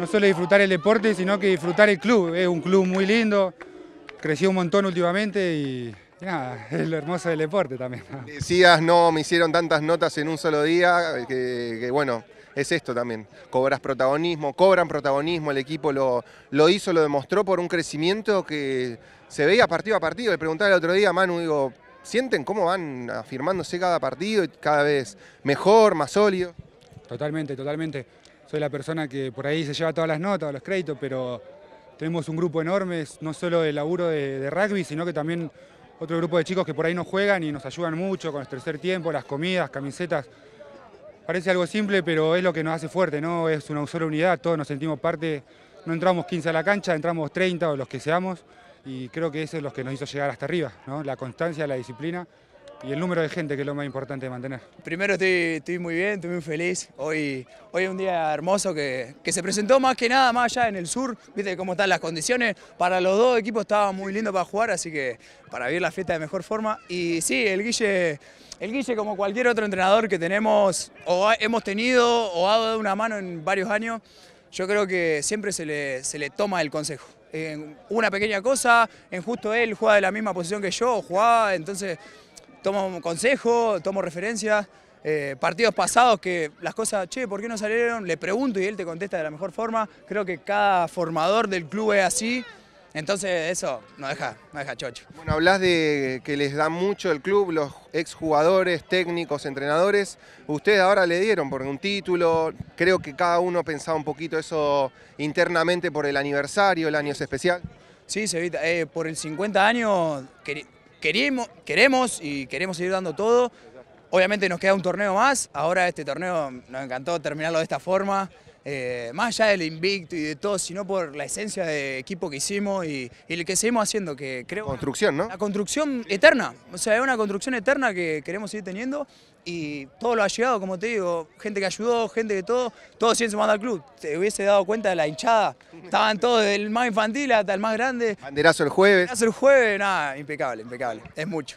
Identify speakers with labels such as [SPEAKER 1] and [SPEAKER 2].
[SPEAKER 1] no solo disfrutar el deporte, sino que disfrutar el club. Es un club muy lindo, creció un montón últimamente y, nada, es lo hermoso del deporte también.
[SPEAKER 2] Decías, no, me
[SPEAKER 1] hicieron tantas
[SPEAKER 2] notas en un solo día, que, bueno, es esto también. Cobras protagonismo, cobran protagonismo, el equipo lo, lo hizo, lo demostró por un crecimiento que se veía partido a partido. Le preguntaba el otro día a Manu, digo, ¿sienten cómo van afirmándose cada partido y cada
[SPEAKER 1] vez mejor, más sólido? Totalmente, totalmente soy la persona que por ahí se lleva todas las notas, los créditos, pero tenemos un grupo enorme, no solo de laburo de, rugby, sino que también otro grupo de chicos que por ahí nos juegan y nos ayudan mucho con el tercer tiempo, las comidas, camisetas. Parece algo simple, pero es lo que nos hace fuerte, ¿no? Es una sola unidad, todos nos sentimos parte. No entramos 15 a la cancha, entramos 30 o los que seamos, y creo que eso es lo que
[SPEAKER 3] nos hizo llegar hasta arriba, ¿no? La
[SPEAKER 1] constancia, la disciplina y el número de gente que es lo más importante de mantener.
[SPEAKER 3] Primero estoy, muy bien, estoy muy feliz. Hoy, hoy es un día hermoso que, se presentó más que nada más allá en el sur, viste cómo están las condiciones. Para los dos equipos estaba muy lindo para jugar, así que para vivir la fiesta de mejor forma. Y sí, el Guille, el Guille como cualquier otro entrenador que tenemos o hemos tenido o ha dado una mano en varios años, yo creo que siempre se le, se le toma el consejo en una pequeña cosa, en justo él juega de la misma posición que yo, jugaba, entonces tomo consejo, tomo referencias, eh, partidos pasados que las cosas, che, ¿por qué no salieron? Le pregunto y él te contesta de la mejor forma. Creo que cada formador del club es así. Entonces eso no deja, no deja chocho.
[SPEAKER 2] Bueno, hablas de que les da mucho el club, los exjugadores, técnicos, entrenadores. Ustedes ahora le dieron por un título. Creo que cada uno pensaba un poquito eso
[SPEAKER 3] internamente por el aniversario, el año es especial. Sí, sevita eh, por el 50 años queremos, y queremos ir dando todo. Obviamente nos queda un torneo más, ahora este torneo nos encantó terminarlo de esta forma. Eh, más allá del invicto y de todo, sino por la esencia de equipo que hicimos y, el que seguimos haciendo, que creo... Construcción, ¿no? La construcción eterna, o sea, es una construcción eterna que queremos seguir teniendo y todo lo ha llegado, como te digo, gente que ayudó, gente de todo, todos se manda al club. Te hubiese dado cuenta de la hinchada, estaban todos, del más infantil hasta el más grande. Banderazo el jueves. Banderazo el jueves, nada, impecable, impecable, es mucho.